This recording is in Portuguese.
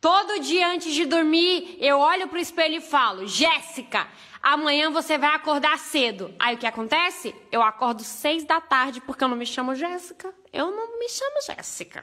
Todo dia antes de dormir, eu olho pro espelho e falo: Jéssica, amanhã você vai acordar cedo. Aí o que acontece? Eu acordo seis da tarde porque eu não me chamo Jéssica. Eu não me chamo Jéssica.